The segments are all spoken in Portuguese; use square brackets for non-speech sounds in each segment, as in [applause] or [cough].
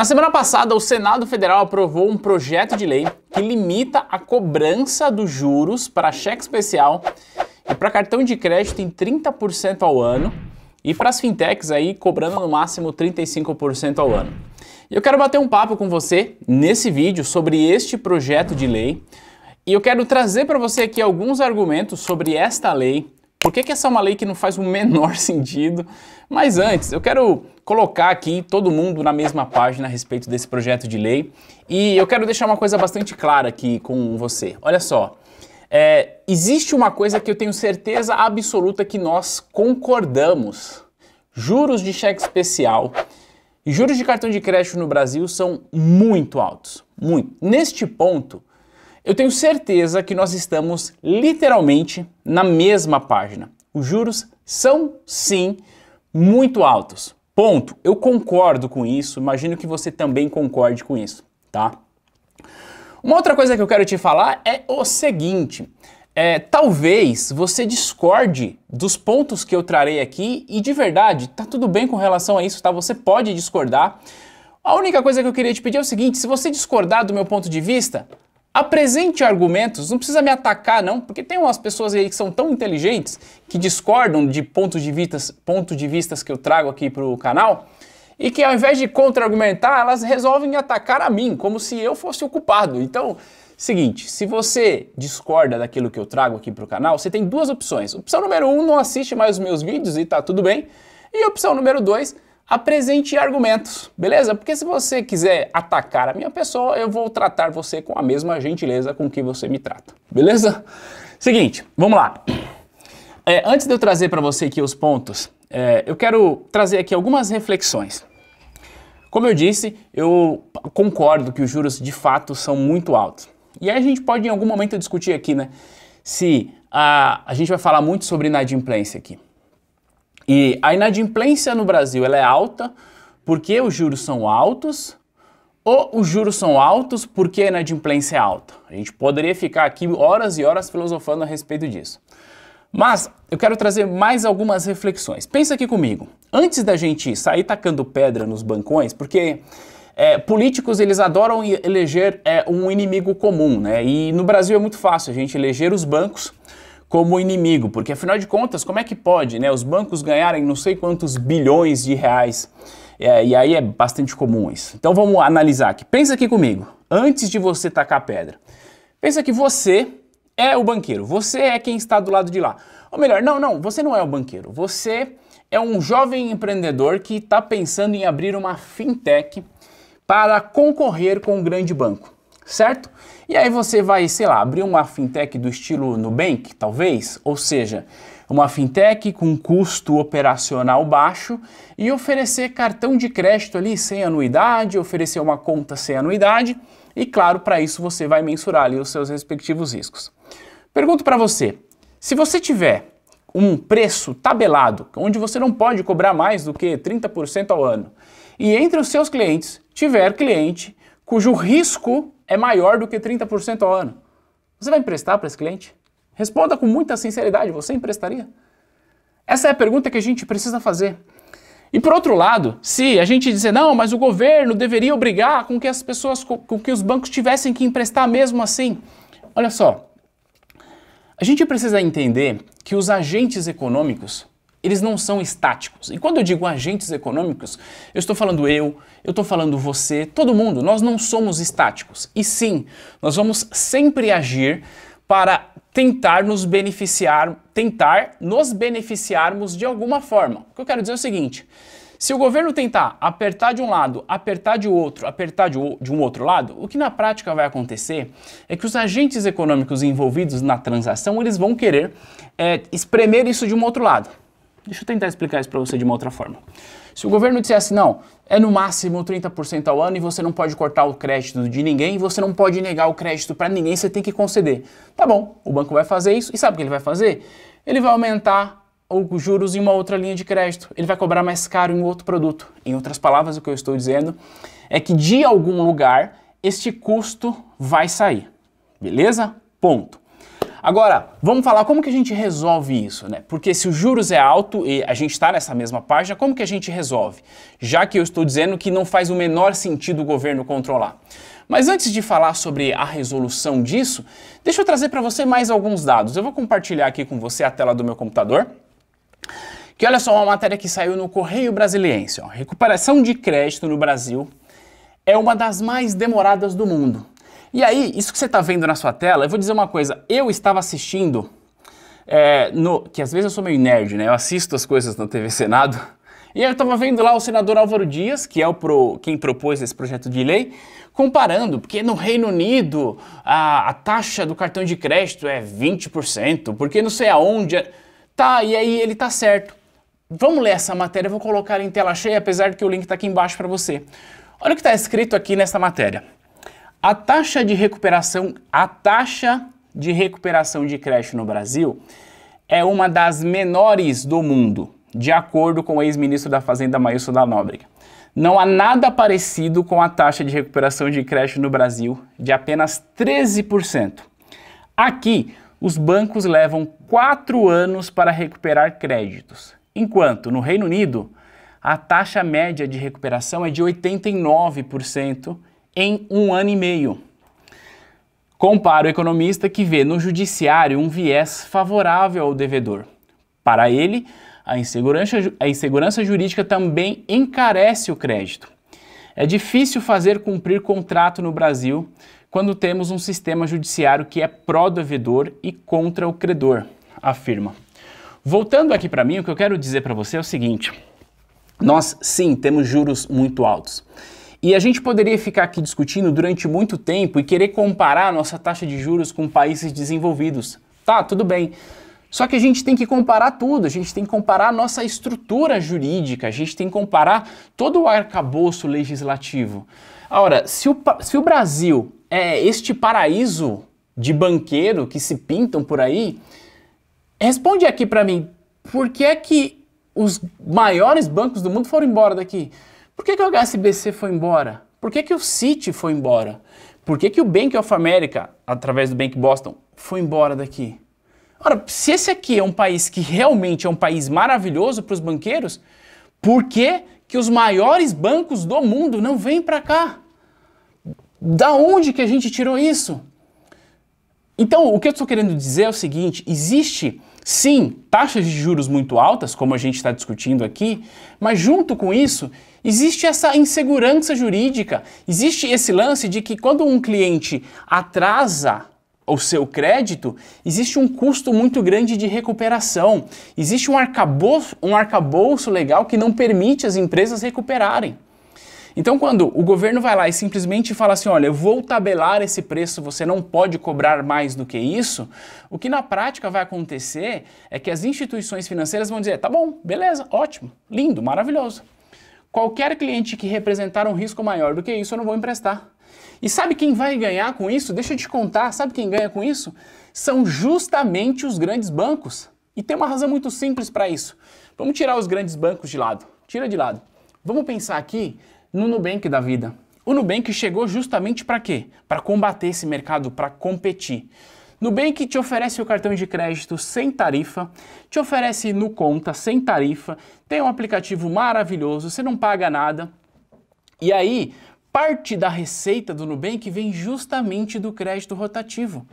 Na semana passada, o Senado Federal aprovou um projeto de lei que limita a cobrança dos juros para cheque especial e para cartão de crédito em 30% ao ano e para as fintechs aí cobrando no máximo 35% ao ano. E eu quero bater um papo com você nesse vídeo sobre este projeto de lei e eu quero trazer para você aqui alguns argumentos sobre esta lei por que, que essa é uma lei que não faz o [laughs] menor sentido? Mas antes, eu quero colocar aqui todo mundo na mesma página a respeito desse projeto de lei e eu quero deixar uma coisa bastante clara aqui com você. Olha só, é, existe uma coisa que eu tenho certeza absoluta que nós concordamos: juros de cheque especial e juros de cartão de crédito no Brasil são muito altos. Muito. Neste ponto, eu tenho certeza que nós estamos literalmente na mesma página. Os juros são sim muito altos. Ponto. Eu concordo com isso, imagino que você também concorde com isso, tá? Uma outra coisa que eu quero te falar é o seguinte: é, talvez você discorde dos pontos que eu trarei aqui e de verdade tá tudo bem com relação a isso, tá? Você pode discordar. A única coisa que eu queria te pedir é o seguinte: se você discordar do meu ponto de vista, Apresente argumentos, não precisa me atacar não, porque tem umas pessoas aí que são tão inteligentes que discordam de pontos de vistas, ponto de vistas que eu trago aqui para o canal e que ao invés de contra-argumentar, elas resolvem atacar a mim, como se eu fosse o culpado. Então, seguinte, se você discorda daquilo que eu trago aqui para o canal, você tem duas opções. Opção número um, não assiste mais os meus vídeos e tá tudo bem. E opção número dois, apresente argumentos, beleza? Porque se você quiser atacar a minha pessoa, eu vou tratar você com a mesma gentileza com que você me trata, beleza? Seguinte, vamos lá. É, antes de eu trazer para você aqui os pontos, é, eu quero trazer aqui algumas reflexões. Como eu disse, eu concordo que os juros de fato são muito altos. E aí a gente pode em algum momento discutir aqui, né? Se a, a gente vai falar muito sobre inadimplência aqui. E a inadimplência no Brasil ela é alta porque os juros são altos ou os juros são altos porque a inadimplência é alta. A gente poderia ficar aqui horas e horas filosofando a respeito disso. Mas eu quero trazer mais algumas reflexões. Pensa aqui comigo. Antes da gente sair tacando pedra nos bancões, porque é, políticos eles adoram eleger é, um inimigo comum, né? E no Brasil é muito fácil a gente eleger os bancos como inimigo, porque afinal de contas, como é que pode né, os bancos ganharem não sei quantos bilhões de reais? É, e aí é bastante comum isso. Então vamos analisar aqui. Pensa aqui comigo, antes de você tacar pedra. Pensa que você é o banqueiro, você é quem está do lado de lá. Ou melhor, não, não, você não é o banqueiro, você é um jovem empreendedor que está pensando em abrir uma fintech para concorrer com um grande banco certo? E aí você vai, sei lá, abrir uma fintech do estilo Nubank, talvez, ou seja, uma fintech com custo operacional baixo e oferecer cartão de crédito ali sem anuidade, oferecer uma conta sem anuidade e, claro, para isso você vai mensurar ali os seus respectivos riscos. Pergunto para você, se você tiver um preço tabelado, onde você não pode cobrar mais do que 30% ao ano, e entre os seus clientes tiver cliente cujo risco é maior do que 30% ao ano. Você vai emprestar para esse cliente? Responda com muita sinceridade, você emprestaria? Essa é a pergunta que a gente precisa fazer. E por outro lado, se a gente dizer não, mas o governo deveria obrigar com que as pessoas, com que os bancos tivessem que emprestar mesmo assim. Olha só, a gente precisa entender que os agentes econômicos eles não são estáticos. E quando eu digo agentes econômicos, eu estou falando eu, eu estou falando você, todo mundo. Nós não somos estáticos. E sim, nós vamos sempre agir para tentar nos beneficiar, tentar nos beneficiarmos de alguma forma. O que eu quero dizer é o seguinte: se o governo tentar apertar de um lado, apertar de outro, apertar de, de um outro lado, o que na prática vai acontecer é que os agentes econômicos envolvidos na transação eles vão querer é, espremer isso de um outro lado. Deixa eu tentar explicar isso para você de uma outra forma. Se o governo dissesse, assim, não, é no máximo 30% ao ano e você não pode cortar o crédito de ninguém, você não pode negar o crédito para ninguém, você tem que conceder. Tá bom, o banco vai fazer isso e sabe o que ele vai fazer? Ele vai aumentar os juros em uma outra linha de crédito, ele vai cobrar mais caro em outro produto. Em outras palavras, o que eu estou dizendo é que de algum lugar este custo vai sair. Beleza? Ponto. Agora, vamos falar como que a gente resolve isso, né? Porque se os juros é alto e a gente está nessa mesma página, como que a gente resolve? Já que eu estou dizendo que não faz o menor sentido o governo controlar. Mas antes de falar sobre a resolução disso, deixa eu trazer para você mais alguns dados. Eu vou compartilhar aqui com você a tela do meu computador. Que olha só uma matéria que saiu no Correio Brasiliense. Ó. Recuperação de crédito no Brasil é uma das mais demoradas do mundo. E aí, isso que você está vendo na sua tela, eu vou dizer uma coisa, eu estava assistindo, é, no, que às vezes eu sou meio nerd, né? Eu assisto as coisas na TV Senado, [laughs] e eu estava vendo lá o senador Álvaro Dias, que é o pro, quem propôs esse projeto de lei, comparando, porque no Reino Unido a, a taxa do cartão de crédito é 20%, porque não sei aonde. É. Tá, e aí ele tá certo. Vamos ler essa matéria, eu vou colocar em tela cheia, apesar de que o link está aqui embaixo para você. Olha o que está escrito aqui nessa matéria. A taxa de recuperação, a taxa de recuperação de creche no Brasil é uma das menores do mundo, de acordo com o ex-ministro da Fazenda Maílson da Nóbrega. Não há nada parecido com a taxa de recuperação de creche no Brasil, de apenas 13%. Aqui, os bancos levam 4 anos para recuperar créditos, enquanto no Reino Unido, a taxa média de recuperação é de 89% em um ano e meio. Compara o economista que vê no judiciário um viés favorável ao devedor. Para ele, a insegurança, a insegurança jurídica também encarece o crédito. É difícil fazer cumprir contrato no Brasil quando temos um sistema judiciário que é pró-devedor e contra o credor, afirma. Voltando aqui para mim, o que eu quero dizer para você é o seguinte: nós sim temos juros muito altos. E a gente poderia ficar aqui discutindo durante muito tempo e querer comparar a nossa taxa de juros com países desenvolvidos. Tá, tudo bem. Só que a gente tem que comparar tudo, a gente tem que comparar a nossa estrutura jurídica, a gente tem que comparar todo o arcabouço legislativo. Ora, se o, se o Brasil é este paraíso de banqueiro que se pintam por aí, responde aqui para mim, por que é que os maiores bancos do mundo foram embora daqui? Por que, que o HSBC foi embora? Por que, que o Citi foi embora? Por que, que o Bank of America, através do Bank Boston, foi embora daqui? Ora, se esse aqui é um país que realmente é um país maravilhoso para os banqueiros, por que, que os maiores bancos do mundo não vêm para cá? Da onde que a gente tirou isso? Então, o que eu estou querendo dizer é o seguinte: existe Sim, taxas de juros muito altas, como a gente está discutindo aqui, mas junto com isso, existe essa insegurança jurídica, existe esse lance de que quando um cliente atrasa o seu crédito, existe um custo muito grande de recuperação, existe um arcabouço, um arcabouço legal que não permite as empresas recuperarem. Então, quando o governo vai lá e simplesmente fala assim: olha, eu vou tabelar esse preço, você não pode cobrar mais do que isso, o que na prática vai acontecer é que as instituições financeiras vão dizer: tá bom, beleza, ótimo, lindo, maravilhoso. Qualquer cliente que representar um risco maior do que isso, eu não vou emprestar. E sabe quem vai ganhar com isso? Deixa eu te contar, sabe quem ganha com isso? São justamente os grandes bancos. E tem uma razão muito simples para isso. Vamos tirar os grandes bancos de lado. Tira de lado. Vamos pensar aqui no Nubank da vida. O Nubank chegou justamente para quê? Para combater esse mercado, para competir. Nubank te oferece o cartão de crédito sem tarifa, te oferece no conta sem tarifa, tem um aplicativo maravilhoso, você não paga nada. E aí, parte da receita do Nubank vem justamente do crédito rotativo.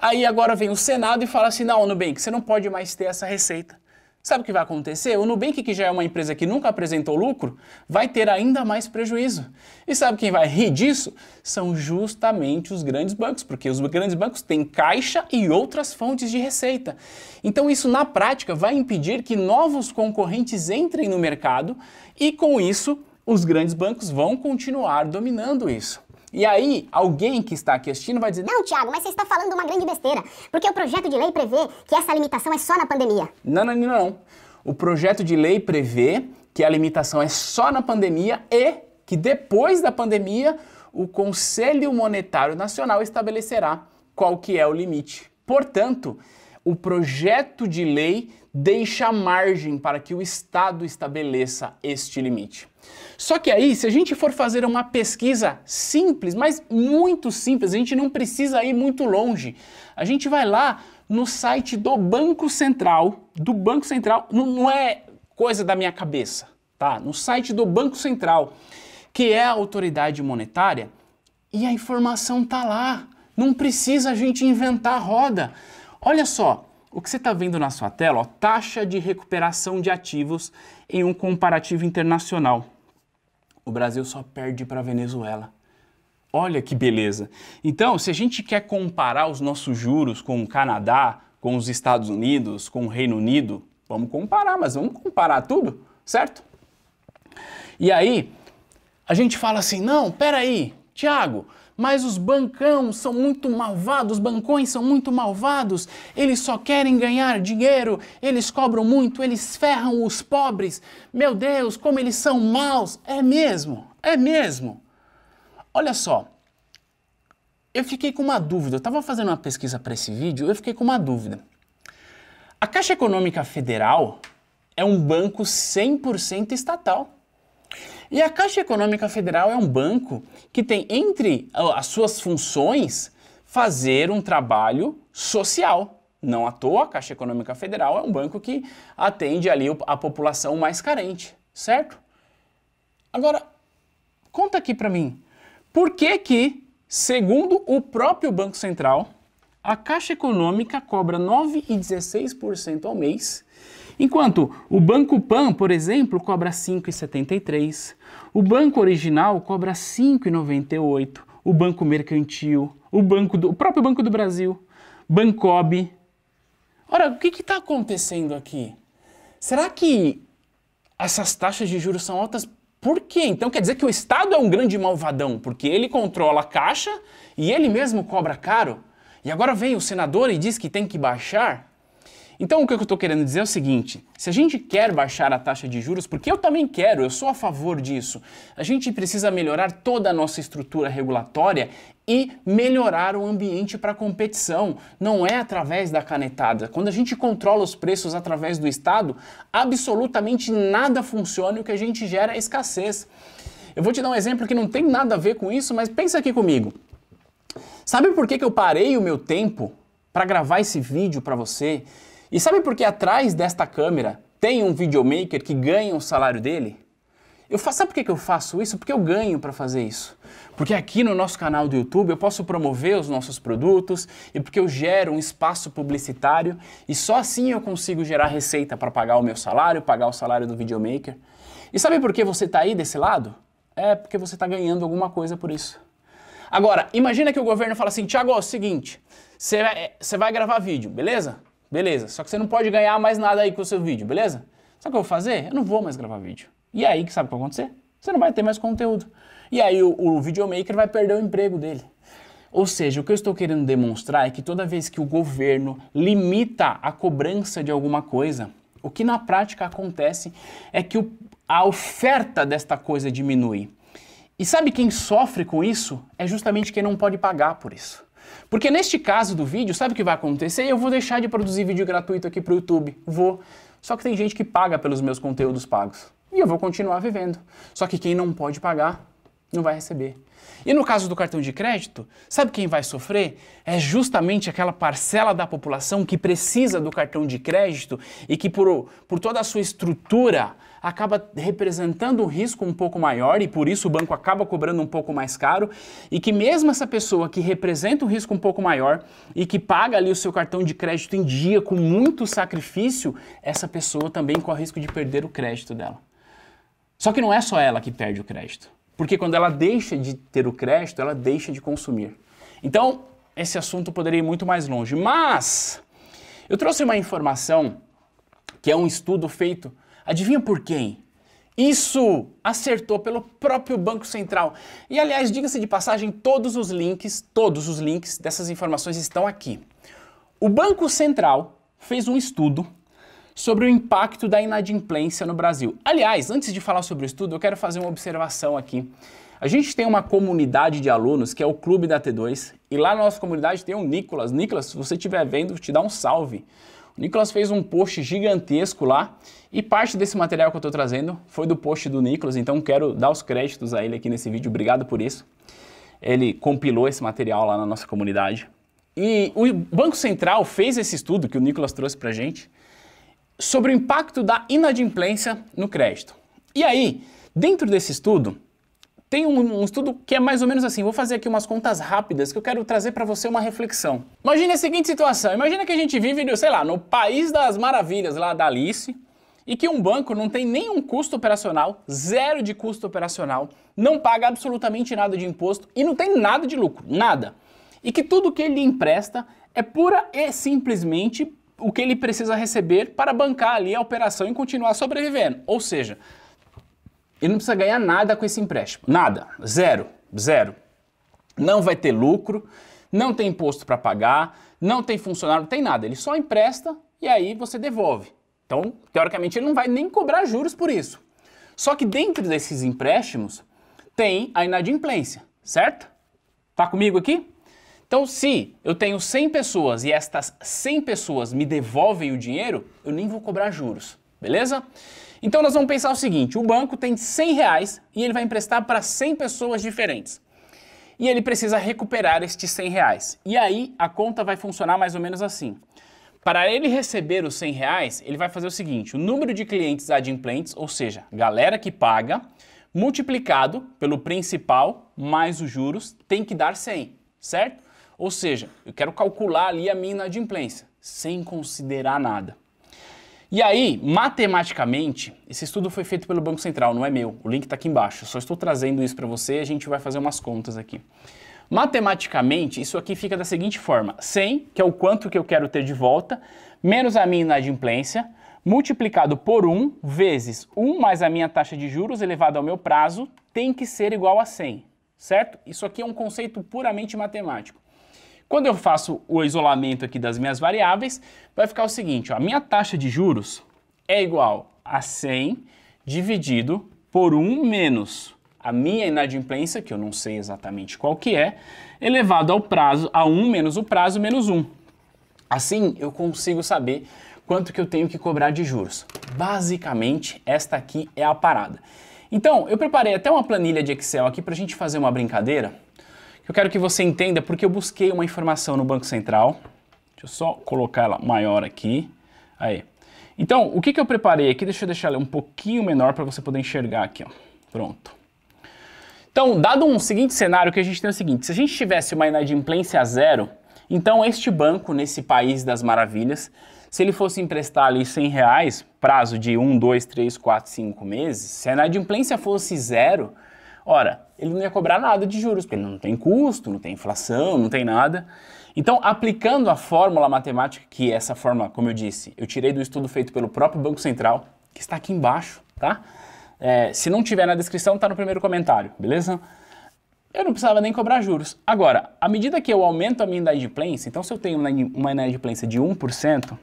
Aí agora vem o Senado e fala assim: não, Nubank, você não pode mais ter essa receita. Sabe o que vai acontecer? O Nubank, que já é uma empresa que nunca apresentou lucro, vai ter ainda mais prejuízo. E sabe quem vai rir disso? São justamente os grandes bancos, porque os grandes bancos têm caixa e outras fontes de receita. Então, isso na prática vai impedir que novos concorrentes entrem no mercado e, com isso, os grandes bancos vão continuar dominando isso. E aí, alguém que está aqui assistindo vai dizer: Não, Tiago, mas você está falando uma grande besteira, porque o projeto de lei prevê que essa limitação é só na pandemia. Não, não, não, não. O projeto de lei prevê que a limitação é só na pandemia e que depois da pandemia o Conselho Monetário Nacional estabelecerá qual que é o limite. Portanto, o projeto de lei deixa margem para que o Estado estabeleça este limite. Só que aí, se a gente for fazer uma pesquisa simples, mas muito simples, a gente não precisa ir muito longe. A gente vai lá no site do Banco Central, do Banco Central, não, não é coisa da minha cabeça, tá? No site do Banco Central, que é a autoridade monetária, e a informação tá lá. Não precisa a gente inventar roda. Olha só, o que você está vendo na sua tela, ó, taxa de recuperação de ativos em um comparativo internacional. O Brasil só perde para a Venezuela. Olha que beleza. Então, se a gente quer comparar os nossos juros com o Canadá, com os Estados Unidos, com o Reino Unido, vamos comparar, mas vamos comparar tudo, certo? E aí, a gente fala assim: "Não, peraí, Tiago, mas os bancão são muito malvados, os bancões são muito malvados, eles só querem ganhar dinheiro, eles cobram muito, eles ferram os pobres. Meu Deus, como eles são maus! É mesmo, é mesmo. Olha só, eu fiquei com uma dúvida, eu estava fazendo uma pesquisa para esse vídeo, eu fiquei com uma dúvida. A Caixa Econômica Federal é um banco 100% estatal. E a Caixa Econômica Federal é um banco que tem entre as suas funções fazer um trabalho social. Não à toa, a Caixa Econômica Federal é um banco que atende ali a população mais carente, certo? Agora, conta aqui para mim, por que que, segundo o próprio Banco Central, a Caixa Econômica cobra 9,16% ao mês Enquanto o Banco Pan, por exemplo, cobra 5,73, o banco original cobra 5,98, o Banco Mercantil, o, banco do, o próprio Banco do Brasil, Bancob. Ora, o que está acontecendo aqui? Será que essas taxas de juros são altas por quê? Então quer dizer que o Estado é um grande malvadão, porque ele controla a caixa e ele mesmo cobra caro? E agora vem o senador e diz que tem que baixar? Então o que eu estou querendo dizer é o seguinte: se a gente quer baixar a taxa de juros, porque eu também quero, eu sou a favor disso, a gente precisa melhorar toda a nossa estrutura regulatória e melhorar o ambiente para competição. Não é através da canetada. Quando a gente controla os preços através do Estado, absolutamente nada funciona e o que a gente gera é escassez. Eu vou te dar um exemplo que não tem nada a ver com isso, mas pensa aqui comigo. Sabe por que, que eu parei o meu tempo para gravar esse vídeo para você? E sabe por que atrás desta câmera tem um videomaker que ganha o salário dele? Eu faço, sabe por que, que eu faço isso? Porque eu ganho para fazer isso. Porque aqui no nosso canal do YouTube eu posso promover os nossos produtos e porque eu gero um espaço publicitário e só assim eu consigo gerar receita para pagar o meu salário, pagar o salário do videomaker. E sabe por que você está aí desse lado? É porque você está ganhando alguma coisa por isso. Agora, imagina que o governo fala assim, Tiago, é o seguinte, você vai é, gravar vídeo, beleza? Beleza, só que você não pode ganhar mais nada aí com o seu vídeo, beleza? Sabe o que eu vou fazer? Eu não vou mais gravar vídeo. E aí, que sabe o que vai acontecer? Você não vai ter mais conteúdo. E aí o, o videomaker vai perder o emprego dele. Ou seja, o que eu estou querendo demonstrar é que toda vez que o governo limita a cobrança de alguma coisa, o que na prática acontece é que o, a oferta desta coisa diminui. E sabe quem sofre com isso? É justamente quem não pode pagar por isso. Porque neste caso do vídeo, sabe o que vai acontecer? Eu vou deixar de produzir vídeo gratuito aqui para o YouTube. Vou. Só que tem gente que paga pelos meus conteúdos pagos. E eu vou continuar vivendo. Só que quem não pode pagar, não vai receber. E no caso do cartão de crédito, sabe quem vai sofrer? É justamente aquela parcela da população que precisa do cartão de crédito e que, por, por toda a sua estrutura, acaba representando um risco um pouco maior e por isso o banco acaba cobrando um pouco mais caro e que mesmo essa pessoa que representa um risco um pouco maior e que paga ali o seu cartão de crédito em dia com muito sacrifício, essa pessoa também corre risco de perder o crédito dela. Só que não é só ela que perde o crédito, porque quando ela deixa de ter o crédito, ela deixa de consumir. Então, esse assunto poderia ir muito mais longe, mas eu trouxe uma informação que é um estudo feito Adivinha por quem? Isso acertou pelo próprio Banco Central. E aliás, diga-se de passagem, todos os links, todos os links dessas informações estão aqui. O Banco Central fez um estudo sobre o impacto da inadimplência no Brasil. Aliás, antes de falar sobre o estudo, eu quero fazer uma observação aqui. A gente tem uma comunidade de alunos que é o Clube da T2 e lá na nossa comunidade tem um Nicolas. Nicolas, se você estiver vendo, te dá um salve. O Nicolas fez um post gigantesco lá e parte desse material que eu estou trazendo foi do post do Nicolas, então quero dar os créditos a ele aqui nesse vídeo, obrigado por isso. Ele compilou esse material lá na nossa comunidade. E o Banco Central fez esse estudo que o Nicolas trouxe para gente sobre o impacto da inadimplência no crédito. E aí, dentro desse estudo, tem um, um, estudo que é mais ou menos assim. Vou fazer aqui umas contas rápidas que eu quero trazer para você uma reflexão. Imagina a seguinte situação. Imagina que a gente vive, sei lá, no País das Maravilhas, lá da Alice, e que um banco não tem nenhum custo operacional, zero de custo operacional, não paga absolutamente nada de imposto e não tem nada de lucro, nada. E que tudo que ele empresta é pura e simplesmente o que ele precisa receber para bancar ali a operação e continuar sobrevivendo. Ou seja, ele não precisa ganhar nada com esse empréstimo. Nada. Zero. Zero. Não vai ter lucro, não tem imposto para pagar, não tem funcionário, não tem nada. Ele só empresta e aí você devolve. Então, teoricamente, ele não vai nem cobrar juros por isso. Só que dentro desses empréstimos tem a inadimplência, certo? Tá comigo aqui? Então, se eu tenho 100 pessoas e estas 100 pessoas me devolvem o dinheiro, eu nem vou cobrar juros beleza? Então nós vamos pensar o seguinte, o banco tem 100 reais e ele vai emprestar para 100 pessoas diferentes. E ele precisa recuperar estes 100 reais. E aí a conta vai funcionar mais ou menos assim. Para ele receber os 100 reais, ele vai fazer o seguinte, o número de clientes adimplentes, ou seja, galera que paga, multiplicado pelo principal mais os juros, tem que dar 100, certo? Ou seja, eu quero calcular ali a minha inadimplência, sem considerar nada. E aí, matematicamente, esse estudo foi feito pelo Banco Central, não é meu. O link está aqui embaixo. Eu só estou trazendo isso para você, a gente vai fazer umas contas aqui. Matematicamente, isso aqui fica da seguinte forma: 100, que é o quanto que eu quero ter de volta, menos a minha inadimplência, multiplicado por 1 vezes 1 mais a minha taxa de juros elevada ao meu prazo, tem que ser igual a 100, certo? Isso aqui é um conceito puramente matemático. Quando eu faço o isolamento aqui das minhas variáveis, vai ficar o seguinte, ó, a minha taxa de juros é igual a 100 dividido por 1 menos a minha inadimplência, que eu não sei exatamente qual que é, elevado ao prazo, a 1 menos o prazo, menos 1. Assim, eu consigo saber quanto que eu tenho que cobrar de juros. Basicamente, esta aqui é a parada. Então, eu preparei até uma planilha de Excel aqui para a gente fazer uma brincadeira que eu quero que você entenda porque eu busquei uma informação no Banco Central. Deixa eu só colocar ela maior aqui. Aí. Então, o que, que eu preparei aqui? Deixa eu deixar ela um pouquinho menor para você poder enxergar aqui. Ó. Pronto. Então, dado um seguinte cenário, que a gente tem o seguinte: se a gente tivesse uma inadimplência zero, então este banco, nesse país das maravilhas, se ele fosse emprestar ali 100 reais, prazo de 1, 2, 3, 4, 5 meses, se a inadimplência fosse zero, Ora, ele não ia cobrar nada de juros, porque ele não tem custo, não tem inflação, não tem nada. Então, aplicando a fórmula matemática, que é essa fórmula, como eu disse, eu tirei do estudo feito pelo próprio Banco Central, que está aqui embaixo, tá? É, se não tiver na descrição, está no primeiro comentário, beleza? Eu não precisava nem cobrar juros. Agora, à medida que eu aumento a minha inadimplência, então se eu tenho uma inadimplência de 1%,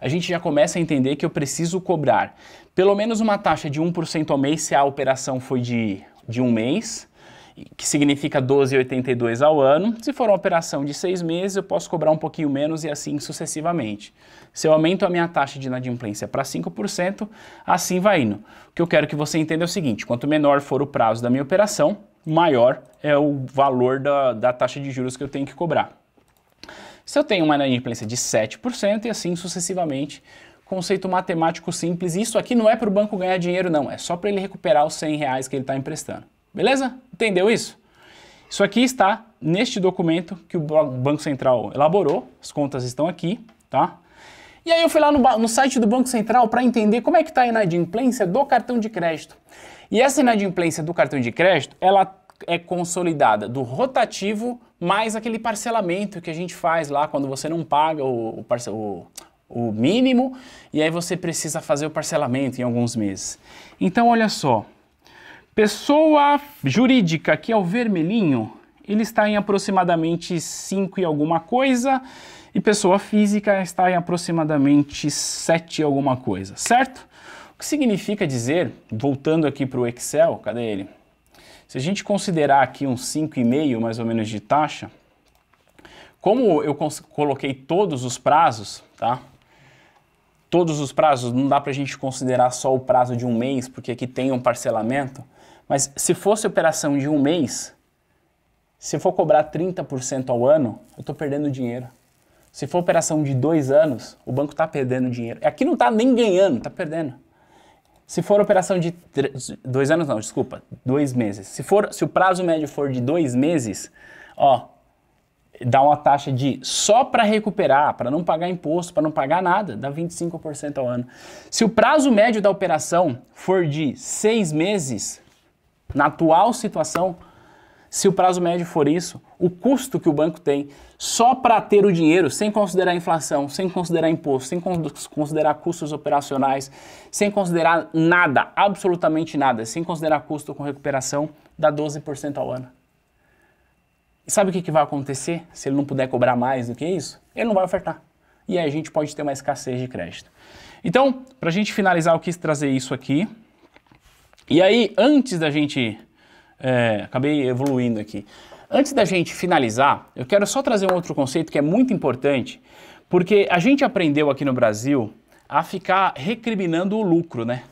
a gente já começa a entender que eu preciso cobrar pelo menos uma taxa de 1% ao mês se a operação foi de de um mês, que significa 12,82 ao ano. Se for uma operação de seis meses, eu posso cobrar um pouquinho menos e assim sucessivamente. Se eu aumento a minha taxa de inadimplência para 5%, assim vai indo. O que eu quero que você entenda é o seguinte: quanto menor for o prazo da minha operação, maior é o valor da, da taxa de juros que eu tenho que cobrar. Se eu tenho uma inadimplência de 7% e assim sucessivamente, conceito matemático simples. E isso aqui não é para o banco ganhar dinheiro, não. É só para ele recuperar os 100 reais que ele está emprestando. Beleza? Entendeu isso? Isso aqui está neste documento que o Banco Central elaborou. As contas estão aqui, tá? E aí eu fui lá no, no site do Banco Central para entender como é que está a inadimplência do cartão de crédito. E essa inadimplência do cartão de crédito, ela é consolidada do rotativo mais aquele parcelamento que a gente faz lá quando você não paga o, o, o mínimo e aí você precisa fazer o parcelamento em alguns meses. Então olha só, pessoa jurídica, que é o vermelhinho, ele está em aproximadamente 5 e alguma coisa, e pessoa física está em aproximadamente 7 e alguma coisa, certo? O que significa dizer, voltando aqui para o Excel, cadê ele? Se a gente considerar aqui uns 5,5 mais ou menos de taxa, como eu coloquei todos os prazos, tá? todos os prazos, não dá para a gente considerar só o prazo de um mês, porque aqui tem um parcelamento, mas se fosse operação de um mês, se for cobrar 30% ao ano, eu estou perdendo dinheiro. Se for operação de dois anos, o banco está perdendo dinheiro. Aqui não está nem ganhando, está perdendo. Se for operação de dois anos, não, desculpa, dois meses. Se for, se o prazo médio for de dois meses, ó, dá uma taxa de só para recuperar, para não pagar imposto, para não pagar nada, dá 25% ao ano. Se o prazo médio da operação for de seis meses, na atual situação, se o prazo médio for isso, o custo que o banco tem só para ter o dinheiro, sem considerar inflação, sem considerar imposto, sem considerar custos operacionais, sem considerar nada, absolutamente nada, sem considerar custo com recuperação, dá 12% ao ano. E sabe o que, que vai acontecer se ele não puder cobrar mais do que isso? Ele não vai ofertar. E aí a gente pode ter uma escassez de crédito. Então, para a gente finalizar, eu quis trazer isso aqui. E aí, antes da gente. É, acabei evoluindo aqui. Antes da gente finalizar, eu quero só trazer um outro conceito que é muito importante, porque a gente aprendeu aqui no Brasil a ficar recriminando o lucro, né?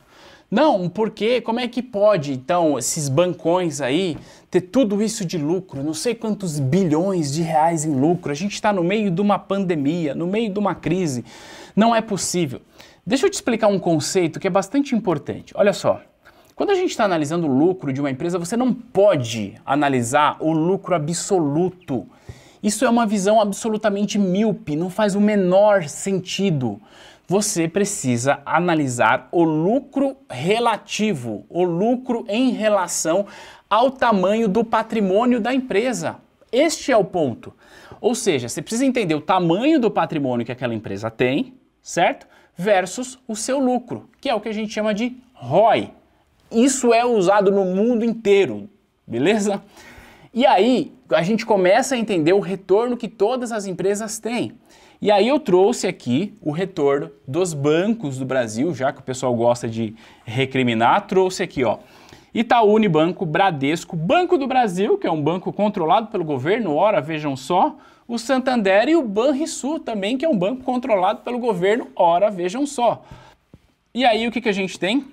Não, porque como é que pode, então, esses bancões aí ter tudo isso de lucro, não sei quantos bilhões de reais em lucro? A gente está no meio de uma pandemia, no meio de uma crise. Não é possível. Deixa eu te explicar um conceito que é bastante importante. Olha só. Quando a gente está analisando o lucro de uma empresa, você não pode analisar o lucro absoluto. Isso é uma visão absolutamente míope, não faz o menor sentido você precisa analisar o lucro relativo, o lucro em relação ao tamanho do patrimônio da empresa. Este é o ponto. Ou seja, você precisa entender o tamanho do patrimônio que aquela empresa tem, certo? Versus o seu lucro, que é o que a gente chama de ROI. Isso é usado no mundo inteiro, beleza? E aí a gente começa a entender o retorno que todas as empresas têm. E aí eu trouxe aqui o retorno dos bancos do Brasil, já que o pessoal gosta de recriminar, trouxe aqui, ó. Itaú Unibanco, Bradesco, Banco do Brasil, que é um banco controlado pelo governo, ora, vejam só, o Santander e o Banrisul também, que é um banco controlado pelo governo, ora, vejam só. E aí o que, que a gente tem?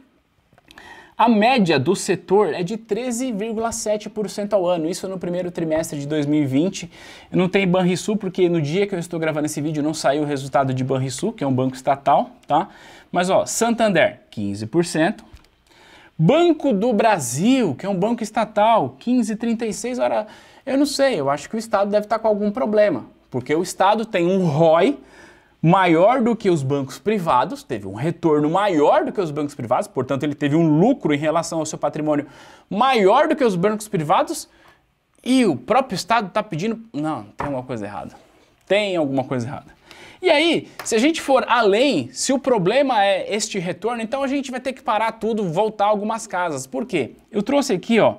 A média do setor é de 13,7% ao ano, isso no primeiro trimestre de 2020. não tem Banrisul porque no dia que eu estou gravando esse vídeo não saiu o resultado de Banrisul, que é um banco estatal, tá? Mas ó, Santander, 15%. Banco do Brasil, que é um banco estatal, 15,36, ora, eu não sei, eu acho que o Estado deve estar com algum problema, porque o Estado tem um ROI maior do que os bancos privados, teve um retorno maior do que os bancos privados, portanto, ele teve um lucro em relação ao seu patrimônio maior do que os bancos privados, e o próprio Estado está pedindo. Não, tem alguma coisa errada. Tem alguma coisa errada. E aí, se a gente for além, se o problema é este retorno, então a gente vai ter que parar tudo, voltar algumas casas. Por quê? Eu trouxe aqui, ó,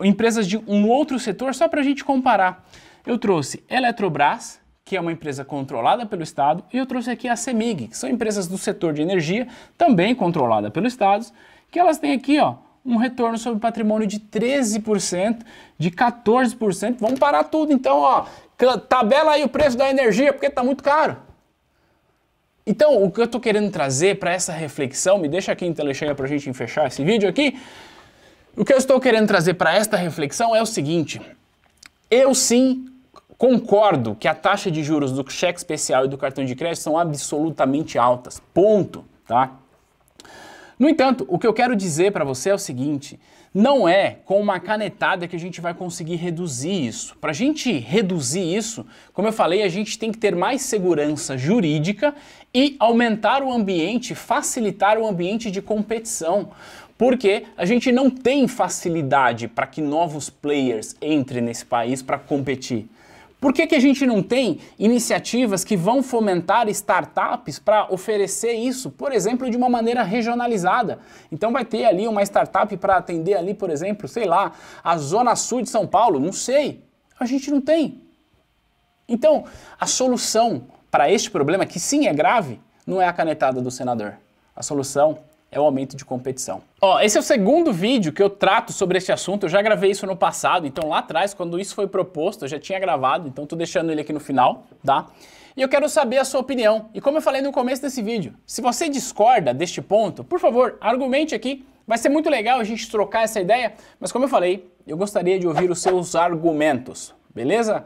empresas de um outro setor só para a gente comparar. Eu trouxe Eletrobras, que é uma empresa controlada pelo Estado, e eu trouxe aqui a CEMIG, que são empresas do setor de energia, também controlada pelo Estado, que elas têm aqui, ó, um retorno sobre patrimônio de 13%, de 14%. Vamos parar tudo, então, ó, tabela aí o preço da energia, porque está muito caro. Então, o que eu estou querendo trazer para essa reflexão, me deixa aqui em telechega para a gente fechar esse vídeo aqui. O que eu estou querendo trazer para esta reflexão é o seguinte: eu sim Concordo que a taxa de juros do cheque especial e do cartão de crédito são absolutamente altas. Ponto, tá? No entanto, o que eu quero dizer para você é o seguinte: não é com uma canetada que a gente vai conseguir reduzir isso. Para a gente reduzir isso, como eu falei, a gente tem que ter mais segurança jurídica e aumentar o ambiente, facilitar o ambiente de competição. Porque a gente não tem facilidade para que novos players entrem nesse país para competir. Por que, que a gente não tem iniciativas que vão fomentar startups para oferecer isso, por exemplo, de uma maneira regionalizada? Então vai ter ali uma startup para atender ali, por exemplo, sei lá, a zona sul de São Paulo, não sei. A gente não tem. Então, a solução para este problema, que sim é grave, não é a canetada do senador. A solução é o aumento de competição. Ó, esse é o segundo vídeo que eu trato sobre este assunto, eu já gravei isso no passado, então lá atrás, quando isso foi proposto, eu já tinha gravado, então tô deixando ele aqui no final, tá? E eu quero saber a sua opinião. E como eu falei no começo desse vídeo, se você discorda deste ponto, por favor, argumente aqui. Vai ser muito legal a gente trocar essa ideia, mas como eu falei, eu gostaria de ouvir os seus argumentos, beleza?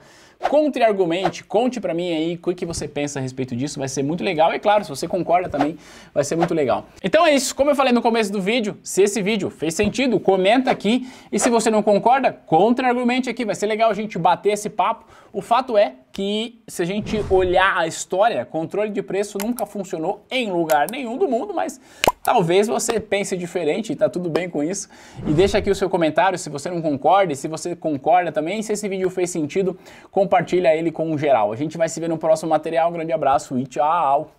Contra-argumente, conte para mim aí o que você pensa a respeito disso, vai ser muito legal. E é claro, se você concorda também, vai ser muito legal. Então é isso, como eu falei no começo do vídeo, se esse vídeo fez sentido, comenta aqui. E se você não concorda, contra-argumente aqui, vai ser legal a gente bater esse papo. O fato é que se a gente olhar a história, controle de preço nunca funcionou em lugar nenhum do mundo, mas talvez você pense diferente e tá tudo bem com isso. E deixa aqui o seu comentário se você não concorda, e se você concorda também, se esse vídeo fez sentido, compartilha compartilha ele com o geral. A gente vai se ver no próximo material. Um grande abraço e tchau!